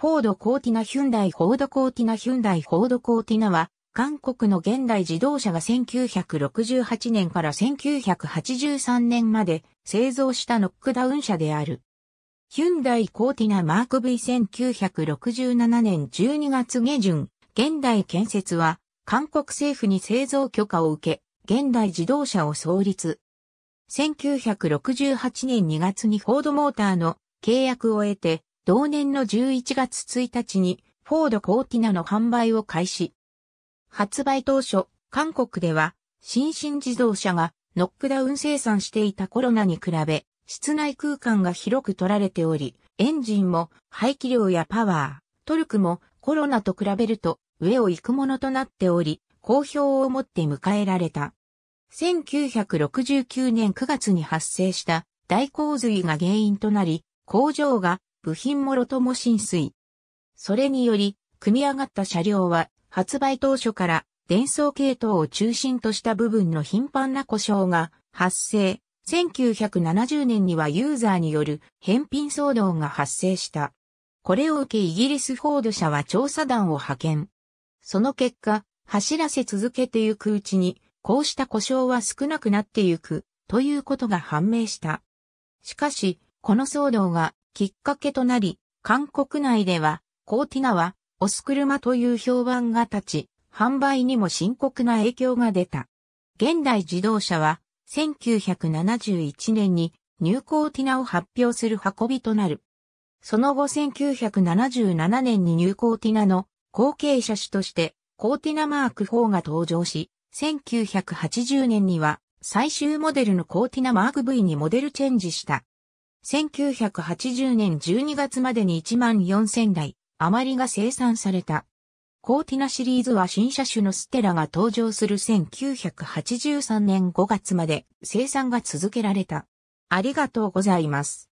フォードコーティナヒュンダイフォードコーティナヒュンダイフォードコーティナは、韓国の現代自動車が1968年から1983年まで製造したノックダウン車である。ヒュンダイコーティナマーク V1967 年12月下旬、現代建設は韓国政府に製造許可を受け、現代自動車を創立。1968年2月にフォードモーターの契約を得て、同年の11月1日にフォードコーティナの販売を開始。発売当初、韓国では新進自動車がノックダウン生産していたコロナに比べ、室内空間が広く取られており、エンジンも排気量やパワー、トルクもコロナと比べると上を行くものとなっており、好評をもって迎えられた。1969年9月に発生した大洪水が原因となり、工場が部品もろとも浸水。それにより、組み上がった車両は、発売当初から、電装系統を中心とした部分の頻繁な故障が発生。1970年にはユーザーによる返品騒動が発生した。これを受けイギリスフォード社は調査団を派遣。その結果、走らせ続けていくうちに、こうした故障は少なくなっていく、ということが判明した。しかし、この騒動がきっかけとなり、韓国内では、コーティナは、オス車という評判が立ち、販売にも深刻な影響が出た。現代自動車は、1971年に、ニューコーティナを発表する運びとなる。その後1977年にニューコーティナの後継車種として、コーティナマーク4が登場し、1980年には最終モデルのコーティナマーク V にモデルチェンジした。1980年12月までに1万4000台余りが生産された。コーティナシリーズは新車種のステラが登場する1983年5月まで生産が続けられた。ありがとうございます。